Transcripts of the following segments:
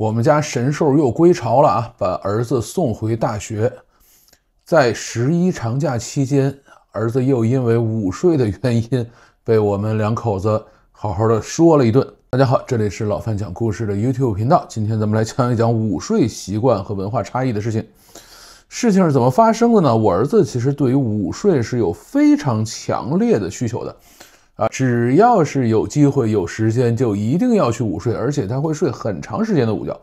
我们家神兽又归巢了啊！把儿子送回大学，在十一长假期间，儿子又因为午睡的原因被我们两口子好好的说了一顿。大家好，这里是老范讲故事的 YouTube 频道，今天咱们来讲一讲午睡习惯和文化差异的事情。事情是怎么发生的呢？我儿子其实对于午睡是有非常强烈的需求的。啊，只要是有机会、有时间，就一定要去午睡，而且他会睡很长时间的午觉，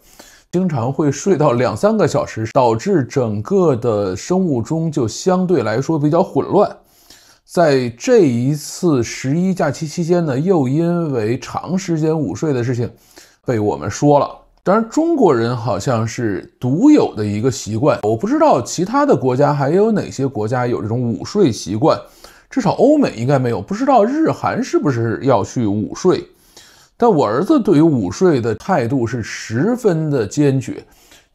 经常会睡到两三个小时，导致整个的生物钟就相对来说比较混乱。在这一次十一假期期间呢，又因为长时间午睡的事情被我们说了。当然，中国人好像是独有的一个习惯，我不知道其他的国家还有哪些国家有这种午睡习惯。至少欧美应该没有，不知道日韩是不是要去午睡。但我儿子对于午睡的态度是十分的坚决，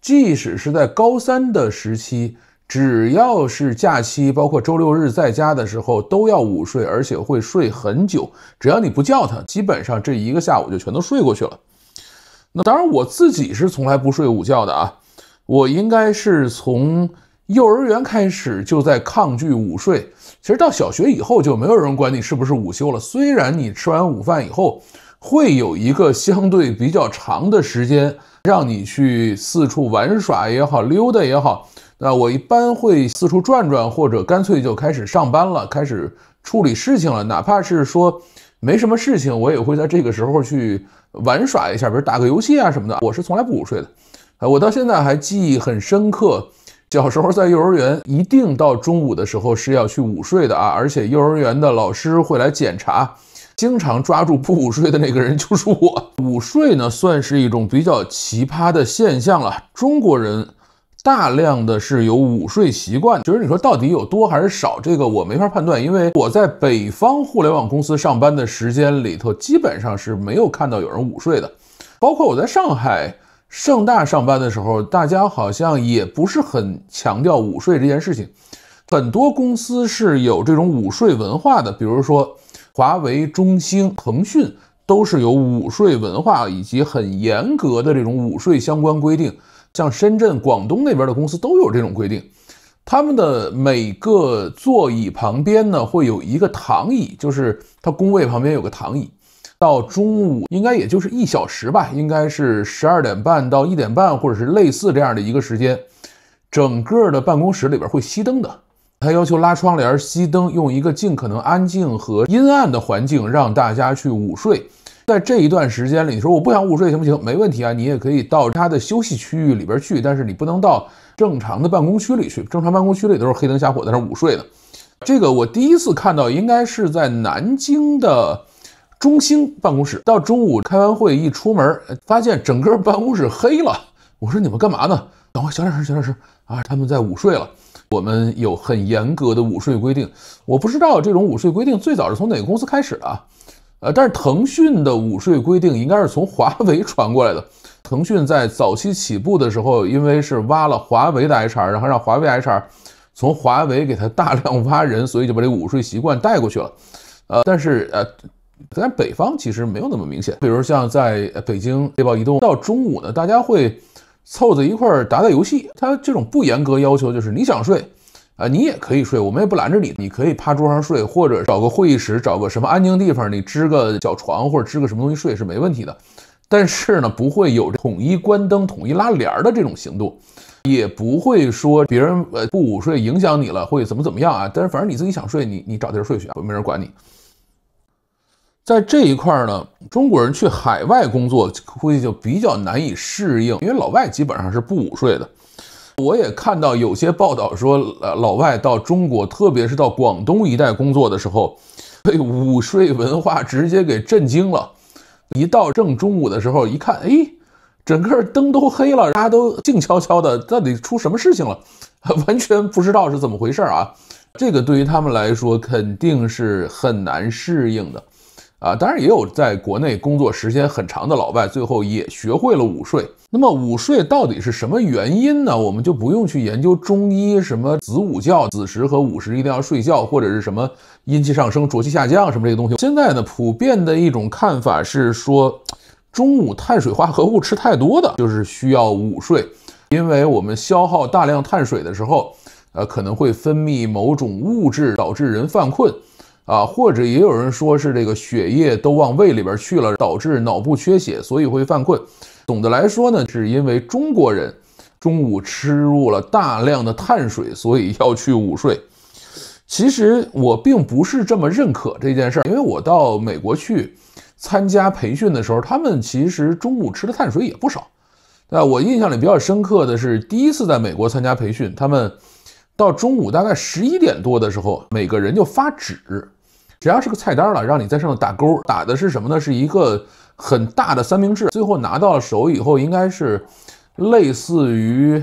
即使是在高三的时期，只要是假期，包括周六日在家的时候，都要午睡，而且会睡很久。只要你不叫他，基本上这一个下午就全都睡过去了。那当然，我自己是从来不睡午觉的啊，我应该是从。幼儿园开始就在抗拒午睡，其实到小学以后就没有人管你是不是午休了。虽然你吃完午饭以后会有一个相对比较长的时间让你去四处玩耍也好、溜达也好，那我一般会四处转转，或者干脆就开始上班了，开始处理事情了。哪怕是说没什么事情，我也会在这个时候去玩耍一下，比如打个游戏啊什么的。我是从来不午睡的，哎，我到现在还记忆很深刻。小时候在幼儿园，一定到中午的时候是要去午睡的啊，而且幼儿园的老师会来检查，经常抓住不午睡的那个人就是我。午睡呢，算是一种比较奇葩的现象了。中国人大量的是有午睡习惯，就是你说到底有多还是少，这个我没法判断，因为我在北方互联网公司上班的时间里头，基本上是没有看到有人午睡的，包括我在上海。盛大上班的时候，大家好像也不是很强调午睡这件事情。很多公司是有这种午睡文化的，比如说华为、中兴、腾讯都是有午睡文化以及很严格的这种午睡相关规定。像深圳、广东那边的公司都有这种规定，他们的每个座椅旁边呢会有一个躺椅，就是他工位旁边有个躺椅。到中午应该也就是一小时吧，应该是十二点半到一点半，或者是类似这样的一个时间。整个的办公室里边会熄灯的，他要求拉窗帘、熄灯，用一个尽可能安静和阴暗的环境让大家去午睡。在这一段时间里，你说我不想午睡行不行？没问题啊，你也可以到他的休息区域里边去，但是你不能到正常的办公区里去。正常办公区里都是黑灯瞎火在那午睡的。这个我第一次看到，应该是在南京的。中兴办公室到中午开完会一出门，发现整个办公室黑了。我说：“你们干嘛呢？等会小点声，小点声啊！”他们在午睡了。我们有很严格的午睡规定。我不知道这种午睡规定最早是从哪个公司开始的，呃，但是腾讯的午睡规定应该是从华为传过来的。腾讯在早期起步的时候，因为是挖了华为的 HR，然后让华为 HR 从华为给他大量挖人，所以就把这午睡习惯带过去了。呃，但是呃。在北方其实没有那么明显，比如像在北京，猎豹移动到中午呢，大家会凑在一块儿打打游戏。它这种不严格要求，就是你想睡啊，你也可以睡，我们也不拦着你，你可以趴桌上睡，或者找个会议室，找个什么安静地方，你支个小床或者支个什么东西睡是没问题的。但是呢，不会有统一关灯、统一拉帘儿的这种行动，也不会说别人呃不午睡影响你了会怎么怎么样啊。但是反正你自己想睡，你你找地儿睡去啊，没人管你。在这一块儿呢，中国人去海外工作，估计就比较难以适应，因为老外基本上是不午睡的。我也看到有些报道说，老外到中国，特别是到广东一带工作的时候，被午睡文化直接给震惊了。一到正中午的时候，一看，哎，整个灯都黑了，大家都静悄悄的，到底出什么事情了？完全不知道是怎么回事啊！这个对于他们来说肯定是很难适应的。啊，当然也有在国内工作时间很长的老外，最后也学会了午睡。那么午睡到底是什么原因呢？我们就不用去研究中医什么子午觉、子时和午时一定要睡觉，或者是什么阴气上升、浊气下降什么这些东西。现在呢，普遍的一种看法是说，中午碳水化合物吃太多的就是需要午睡，因为我们消耗大量碳水的时候，呃，可能会分泌某种物质导致人犯困。啊，或者也有人说是这个血液都往胃里边去了，导致脑部缺血，所以会犯困。总的来说呢，是因为中国人中午吃入了大量的碳水，所以要去午睡。其实我并不是这么认可这件事，儿，因为我到美国去参加培训的时候，他们其实中午吃的碳水也不少。那我印象里比较深刻的是，第一次在美国参加培训，他们。到中午大概十一点多的时候，每个人就发纸，只要是个菜单了，让你在上面打勾。打的是什么呢？是一个很大的三明治。最后拿到手以后，应该是类似于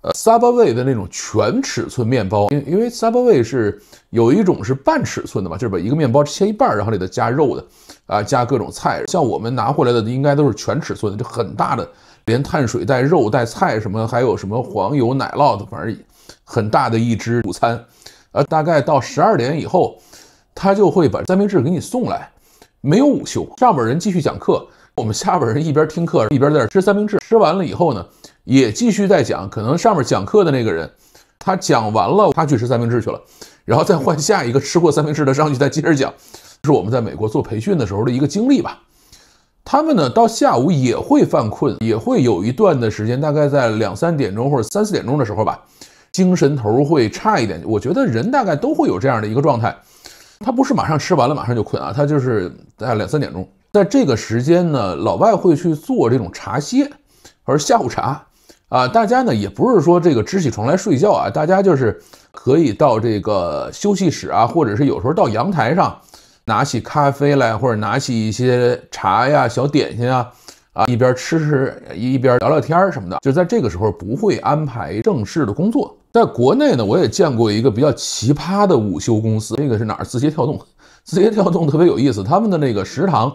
呃 Subway 的那种全尺寸面包。因因为 Subway 是有一种是半尺寸的嘛，就是把一个面包切一半，然后里头加肉的，啊，加各种菜。像我们拿回来的应该都是全尺寸的，就很大的，连碳水带肉带菜什么，还有什么黄油、奶酪的玩意很大的一只午餐，呃，大概到十二点以后，他就会把三明治给你送来，没有午休。上边人继续讲课，我们下边人一边听课一边在那吃三明治。吃完了以后呢，也继续在讲。可能上面讲课的那个人，他讲完了，他去吃三明治去了，然后再换下一个吃过三明治的上去再接着讲。这是我们在美国做培训的时候的一个经历吧。他们呢，到下午也会犯困，也会有一段的时间，大概在两三点钟或者三四点钟的时候吧。精神头会差一点，我觉得人大概都会有这样的一个状态，他不是马上吃完了马上就困啊，他就是在两三点钟，在这个时间呢，老外会去做这种茶歇，而下午茶啊，大家呢也不是说这个支起床来睡觉啊，大家就是可以到这个休息室啊，或者是有时候到阳台上，拿起咖啡来或者拿起一些茶呀、小点心啊。啊，一边吃吃一边聊聊天什么的，就在这个时候不会安排正式的工作。在国内呢，我也见过一个比较奇葩的午休公司，那个是哪儿？字节跳动。字节跳动特别有意思，他们的那个食堂，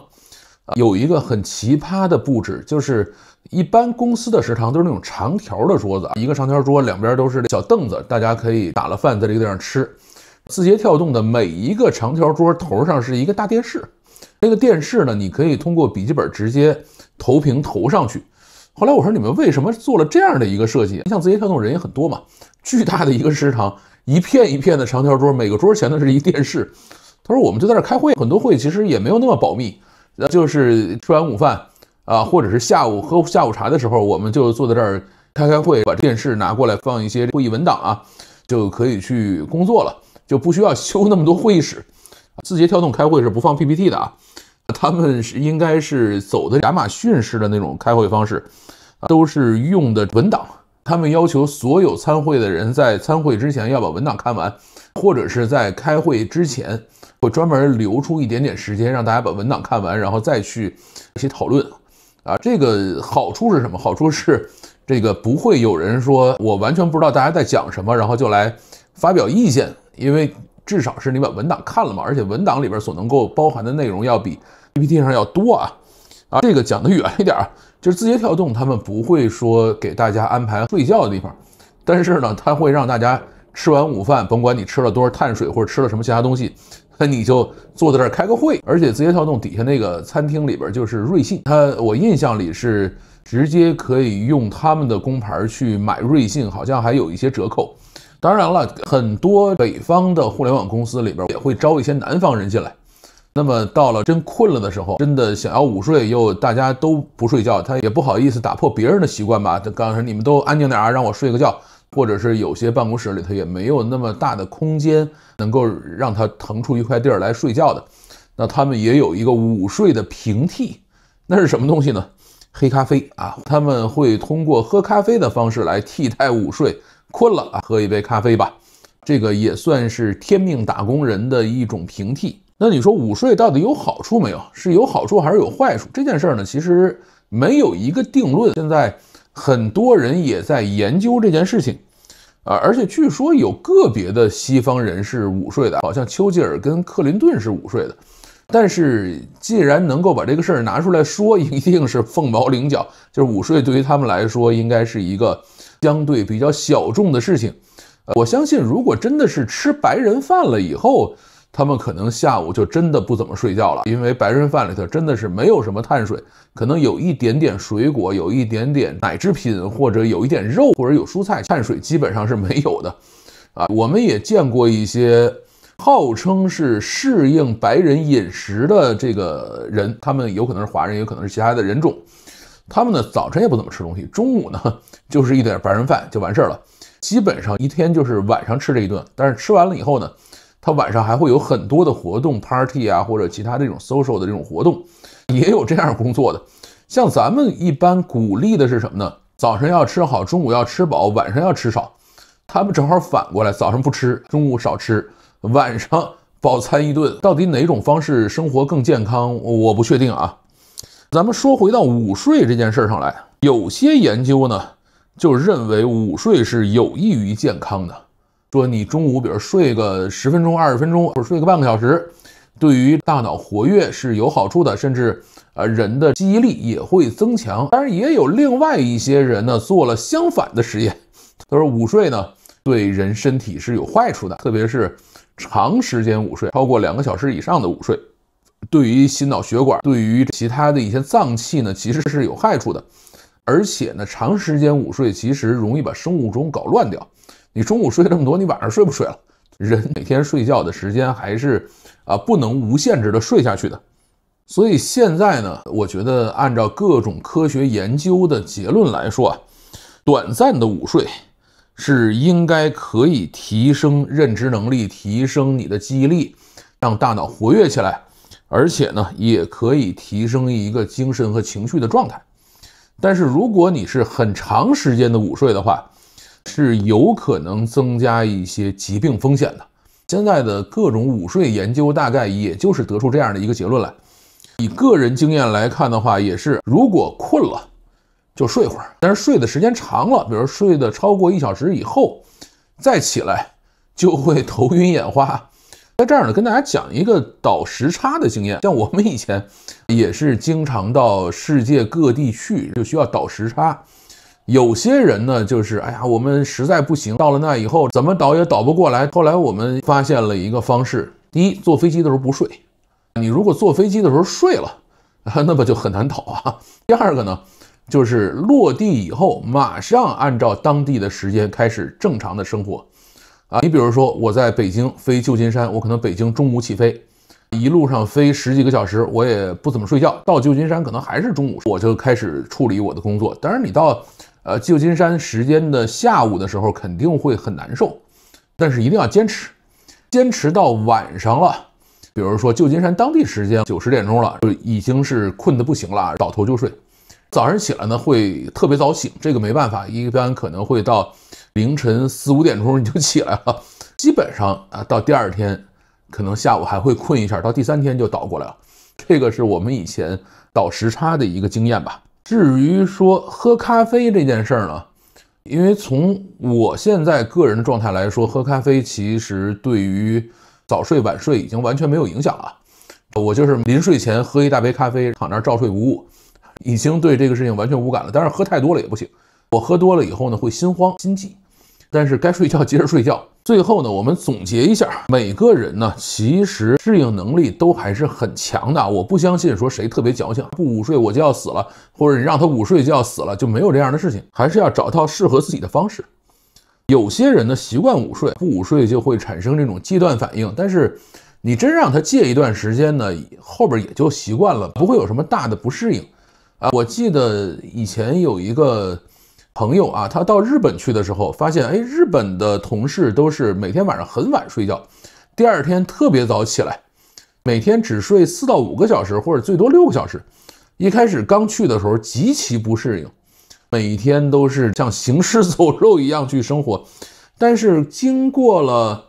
有一个很奇葩的布置，就是一般公司的食堂都是那种长条的桌子，一个长条桌两边都是小凳子，大家可以打了饭在这个地方吃。字节跳动的每一个长条桌头上是一个大电视，那个电视呢，你可以通过笔记本直接。投屏投上去。后来我说：“你们为什么做了这样的一个设计？你像字节跳动人也很多嘛，巨大的一个食堂，一片一片的长条桌，每个桌前的是一电视。”他说：“我们就在那儿开会，很多会其实也没有那么保密，那就是吃完午饭啊，或者是下午喝下午茶的时候，我们就坐在这儿开开会，把电视拿过来放一些会议文档啊，就可以去工作了，就不需要修那么多会议室。字节跳动开会是不放 PPT 的啊。”他们是应该是走的亚马逊式的那种开会方式，都是用的文档。他们要求所有参会的人在参会之前要把文档看完，或者是在开会之前会专门留出一点点时间让大家把文档看完，然后再去一起讨论。啊，这个好处是什么？好处是这个不会有人说我完全不知道大家在讲什么，然后就来发表意见，因为至少是你把文档看了嘛，而且文档里边所能够包含的内容要比 PPT 上要多啊啊！这个讲的远一点啊，就是字节跳动，他们不会说给大家安排睡觉的地方，但是呢，他会让大家吃完午饭，甭管你吃了多少碳水或者吃了什么其他东西，那 你就坐在这儿开个会。而且字节跳动底下那个餐厅里边就是瑞幸，他我印象里是直接可以用他们的工牌去买瑞幸，好像还有一些折扣。当然了，很多北方的互联网公司里边也会招一些南方人进来。那么到了真困了的时候，真的想要午睡，又大家都不睡觉，他也不好意思打破别人的习惯吧。他刚说你们都安静点啊，让我睡个觉，或者是有些办公室里头也没有那么大的空间，能够让他腾出一块地儿来睡觉的，那他们也有一个午睡的平替，那是什么东西呢？黑咖啡啊，他们会通过喝咖啡的方式来替代午睡。困了，啊，喝一杯咖啡吧，这个也算是天命打工人的一种平替。那你说午睡到底有好处没有？是有好处还是有坏处？这件事儿呢，其实没有一个定论。现在很多人也在研究这件事情，啊，而且据说有个别的西方人是午睡的，好像丘吉尔跟克林顿是午睡的。但是既然能够把这个事儿拿出来说，一定是凤毛麟角。就是午睡对于他们来说，应该是一个相对比较小众的事情。呃，我相信如果真的是吃白人饭了以后。他们可能下午就真的不怎么睡觉了，因为白人饭里头真的是没有什么碳水，可能有一点点水果，有一点点奶制品，或者有一点肉，或者有蔬菜，碳水基本上是没有的。啊，我们也见过一些号称是适应白人饮食的这个人，他们有可能是华人，也有可能是其他的人种，他们呢早晨也不怎么吃东西，中午呢 就是一点白人饭就完事儿了，基本上一天就是晚上吃这一顿，但是吃完了以后呢。他晚上还会有很多的活动，party 啊，或者其他这种 social 的这种活动，也有这样工作的。像咱们一般鼓励的是什么呢？早晨要吃好，中午要吃饱，晚上要吃少。他们正好反过来，早上不吃，中午少吃，晚上饱餐一顿。到底哪种方式生活更健康？我不确定啊。咱们说回到午睡这件事上来，有些研究呢，就认为午睡是有益于健康的。说你中午比如睡个十分钟、二十分钟，或者睡个半个小时，对于大脑活跃是有好处的，甚至呃人的记忆力也会增强。当然，也有另外一些人呢做了相反的实验，他说午睡呢对人身体是有坏处的，特别是长时间午睡超过两个小时以上的午睡，对于心脑血管、对于其他的一些脏器呢其实是有害处的，而且呢长时间午睡其实容易把生物钟搞乱掉。你中午睡这么多，你晚上睡不睡了？人每天睡觉的时间还是啊，不能无限制的睡下去的。所以现在呢，我觉得按照各种科学研究的结论来说啊，短暂的午睡是应该可以提升认知能力、提升你的记忆力、让大脑活跃起来，而且呢，也可以提升一个精神和情绪的状态。但是如果你是很长时间的午睡的话，是有可能增加一些疾病风险的。现在的各种午睡研究大概也就是得出这样的一个结论来。以个人经验来看的话，也是如果困了就睡会儿，但是睡的时间长了，比如睡的超过一小时以后再起来，就会 头晕眼花。在这儿呢，跟大家讲一个倒时差的经验。像我们以前也是经常到世界各地去，就需要倒时差。有些人呢，就是哎呀，我们实在不行，到了那以后怎么倒也倒不过来。后来我们发现了一个方式：第一，坐飞机的时候不睡；你如果坐飞机的时候睡了，啊，那么就很难倒啊。第二个呢，就是落地以后马上按照当地的时间开始正常的生活。啊，你比如说我在北京飞旧金山，我可能北京中午起飞，一路上飞十几个小时，我也不怎么睡觉。到旧金山可能还是中午，我就开始处理我的工作。当然你到呃，旧金山时间的下午的时候肯定会很难受，但是一定要坚持，坚持到晚上了。比如说旧金山当地时间九十点钟了，就已经是困得不行了，倒头就睡。早上起来呢会特别早醒，这个没办法，一般可能会到凌晨四五点钟你就起来了。基本上啊，到第二天可能下午还会困一下，到第三天就倒过来了。这个是我们以前倒时差的一个经验吧。至于说喝咖啡这件事儿呢，因为从我现在个人状态来说，喝咖啡其实对于早睡晚睡已经完全没有影响了。我就是临睡前喝一大杯咖啡，躺那儿照睡无误，已经对这个事情完全无感了。但是喝太多了也不行，我喝多了以后呢，会心慌心悸。但是该睡觉接着睡觉。最后呢，我们总结一下，每个人呢其实适应能力都还是很强的。我不相信说谁特别矫情，不午睡我就要死了，或者你让他午睡就要死了，就没有这样的事情。还是要找到适合自己的方式。有些人呢习惯午睡，不午睡就会产生这种戒断反应。但是你真让他戒一段时间呢，后边也就习惯了，不会有什么大的不适应。啊，我记得以前有一个。朋友啊，他到日本去的时候，发现哎，日本的同事都是每天晚上很晚睡觉，第二天特别早起来，每天只睡四到五个小时，或者最多六个小时。一开始刚去的时候极其不适应，每天都是像行尸走肉一样去生活。但是经过了，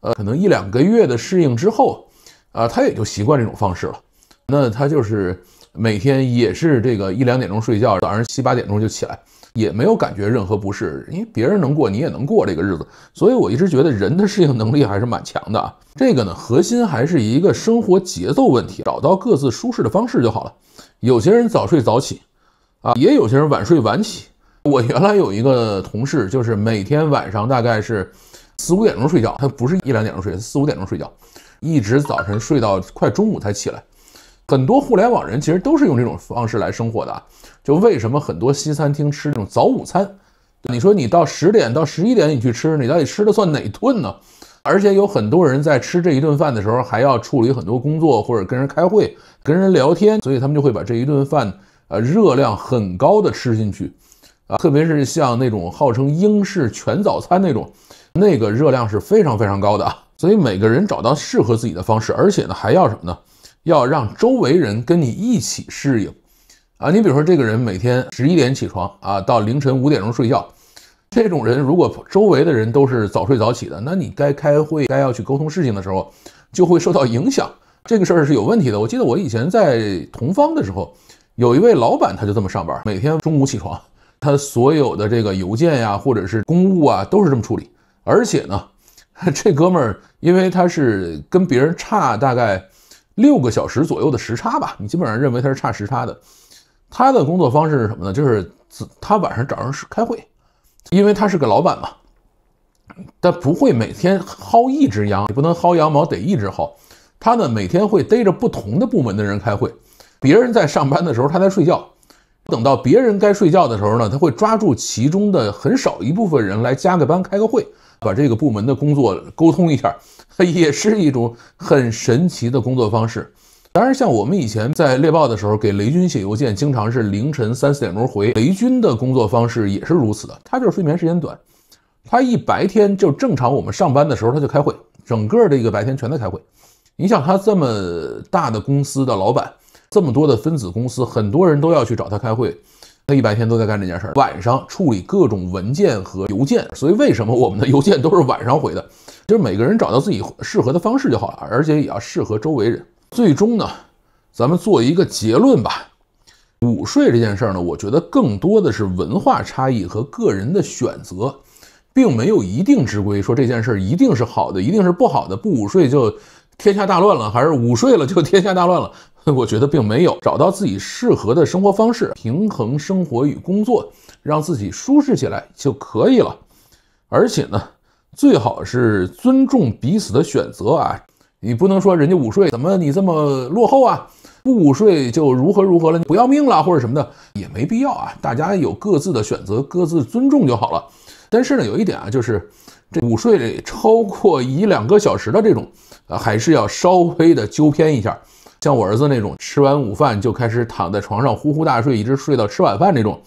呃，可能一两个月的适应之后，啊，他也就习惯这种方式了。那他就是每天也是这个一两点钟睡觉，早上七八点钟就起来。也没有感觉任何不适，因为别人能过，你也能过这个日子，所以我一直觉得人的适应能力还是蛮强的啊。这个呢，核心还是一个生活节奏问题，找到各自舒适的方式就好了。有些人早睡早起，啊，也有些人晚睡晚起。我原来有一个同事，就是每天晚上大概是四五点钟睡觉，他不是一两点钟睡，四五点钟睡觉，一直早晨睡到快中午才起来。很多互联网人其实都是用这种方式来生活的，就为什么很多西餐厅吃那种早午餐，你说你到十点到十一点你去吃，你到底吃的算哪顿呢？而且有很多人在吃这一顿饭的时候，还要处理很多工作或者跟人开会、跟人聊天，所以他们就会把这一顿饭，呃，热量很高的吃进去，啊，特别是像那种号称英式全早餐那种，那个热量是非常非常高的啊。所以每个人找到适合自己的方式，而且呢还要什么呢？要让周围人跟你一起适应，啊，你比如说这个人每天十一点起床啊，到凌晨五点钟睡觉，这种人如果周围的人都是早睡早起的，那你该开会、该要去沟通事情的时候，就会受到影响，这个事儿是有问题的。我记得我以前在同方的时候，有一位老板他就这么上班，每天中午起床，他所有的这个邮件呀，或者是公务啊，都是这么处理。而且呢，这哥们儿因为他是跟别人差大概。六个小时左右的时差吧，你基本上认为他是差时差的。他的工作方式是什么呢？就是他晚上找人是开会，因为他是个老板嘛。他不会每天薅一只羊，也不能薅羊毛得一只薅。他呢每天会逮着不同的部门的人开会，别人在上班的时候他在睡觉，等到别人该睡觉的时候呢，他会抓住其中的很少一部分人来加个班开个会。把这个部门的工作沟通一下，也是一种很神奇的工作方式。当然，像我们以前在猎豹的时候给雷军写邮件，经常是凌晨三四点钟回。雷军的工作方式也是如此的，他就是睡眠时间短，他一白天就正常我们上班的时候他就开会，整个这个白天全在开会。你像他这么大的公司的老板，这么多的分子公司，很多人都要去找他开会。他白天都在干这件事儿，晚上处理各种文件和邮件，所以为什么我们的邮件都是晚上回的？就是每个人找到自己适合的方式就好了，而且也要适合周围人。最终呢，咱们做一个结论吧。午睡这件事呢，我觉得更多的是文化差异和个人的选择，并没有一定之规，说这件事一定是好的，一定是不好的，不午睡就天下大乱了，还是午睡了就天下大乱了。我觉得并没有找到自己适合的生活方式，平衡生活与工作，让自己舒适起来就可以了。而且呢，最好是尊重彼此的选择啊，你不能说人家午睡怎么你这么落后啊，不午睡就如何如何了，不要命了或者什么的也没必要啊，大家有各自的选择，各自尊重就好了。但是呢，有一点啊，就是这午睡超过一两个小时的这种，呃，还是要稍微的纠偏一下。像我儿子那种吃完午饭就开始躺在床上呼呼大睡，一直睡到吃晚饭这种，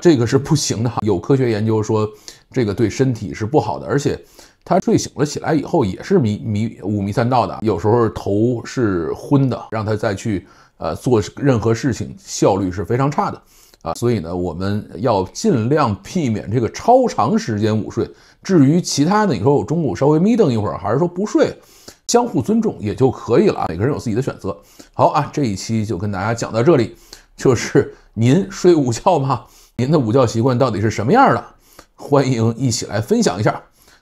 这个是不行的哈。有科学研究说这个对身体是不好的，而且他睡醒了起来以后也是迷迷五迷三道的，有时候头是昏的，让他再去呃做任何事情效率是非常差的啊。所以呢，我们要尽量避免这个超长时间午睡。至于其他的，你说我中午稍微眯瞪一会儿，还是说不睡？相互尊重也就可以了啊！每个人有自己的选择。好啊，这一期就跟大家讲到这里。就是您睡午觉吗？您的午觉习惯到底是什么样的？欢迎一起来分享一下。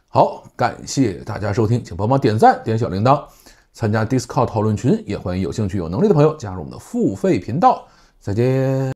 好，感谢大家收听，请帮忙点赞点小铃铛，参加 Discord 讨论群，也欢迎有兴趣有能力的朋友加入我们的付费频道。再见。